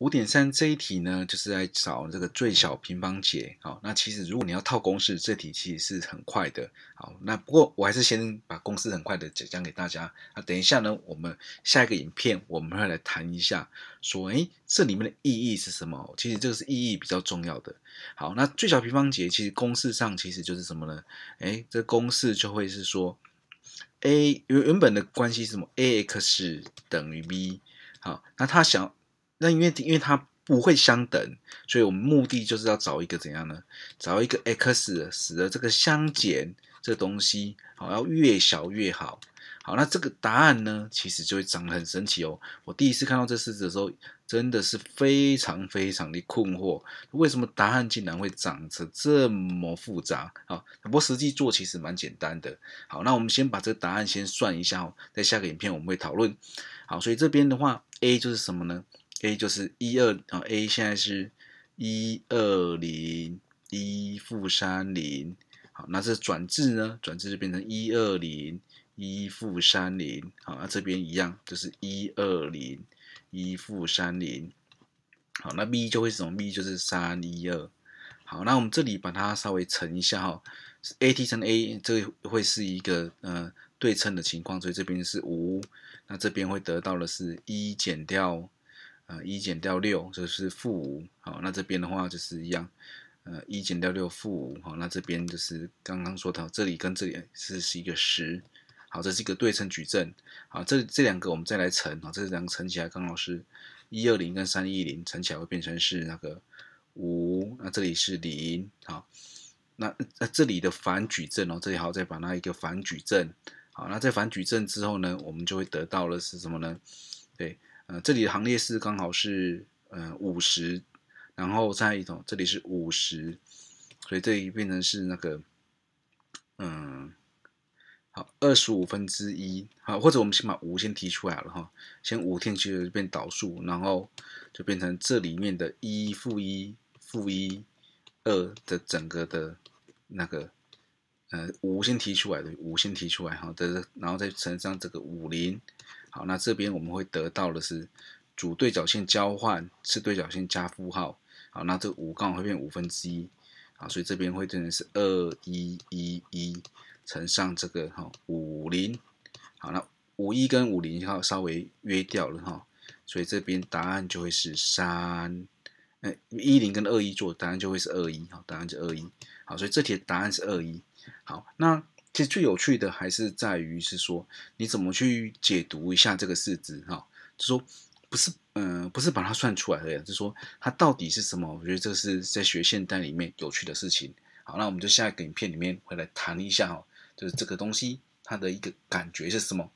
五点三这一题呢，就是在找这个最小平方解。好，那其实如果你要套公式，这题其实是很快的。好，那不过我还是先把公式很快的讲讲给大家。那等一下呢，我们下一个影片我们会来谈一下，说诶这里面的意义是什么？其实这个是意义比较重要的。好，那最小平方解其实公式上其实就是什么呢？诶这公式就会是说 a 原原本的关系是什么？a x 等于 b。好，那他想。那因为因为它不会相等，所以我们目的就是要找一个怎样呢？找一个 x，使得这个相减这东西好要越小越好。好，那这个答案呢，其实就会长得很神奇哦。我第一次看到这式子的时候，真的是非常非常的困惑，为什么答案竟然会长成这么复杂？好，不过实际做其实蛮简单的。好，那我们先把这个答案先算一下哦，在下个影片我们会讨论。好，所以这边的话，a 就是什么呢？A 就是一二啊，A 现在是一二零一负三零，好，那这转置呢？转置就变成一二零一负三零，好，那这边一样就是一二零一负三零，好，那 B 就会是什么？B 就是三一二，好，那我们这里把它稍微乘一下哈，A T 乘 A，这个会是一个呃对称的情况，所以这边是五，那这边会得到的是一减掉。呃，一减掉六就是负五，好，那这边的话就是一样，呃，一减掉六负五，好，那这边就是刚刚说到这里跟这里是是一个十，好，这是一个对称矩阵，好，这这两个我们再来乘，好，这两个乘起来，刚好是一二零跟三一零乘起来会变成是那个五，那这里是零，好，那那这里的反矩阵哦，这里好再把那一个反矩阵，好，那在反矩阵之后呢，我们就会得到了是什么呢？对。呃，这里的行列式刚好是呃五十，然后再一种这里是五十，所以这里变成是那个，嗯，好二十五分之一，好，或者我们先把五先提出来了哈，先五进去出变导数，然后就变成这里面的一负一负一二的整个的那个，呃，五先提出来的五先提出来哈，的，然后再乘上这个五零。好，那这边我们会得到的是主对角线交换，次对角线加负号。好，那这五杠会变五分之一，啊，所以这边会变成是二一一一乘上这个哈五零。好，那五一跟五零号稍微约掉了哈，所以这边答案就会是三。嗯，一零跟二一做答案就会是二一，好，答案就二一。好，所以这题的答案是二一。好，那。其实最有趣的还是在于是说，你怎么去解读一下这个市值哈？就说不是嗯，不是把它算出来的，就说它到底是什么？我觉得这是在学现代里面有趣的事情。好，那我们就下一个影片里面会来谈一下哈，就是这个东西它的一个感觉是什么。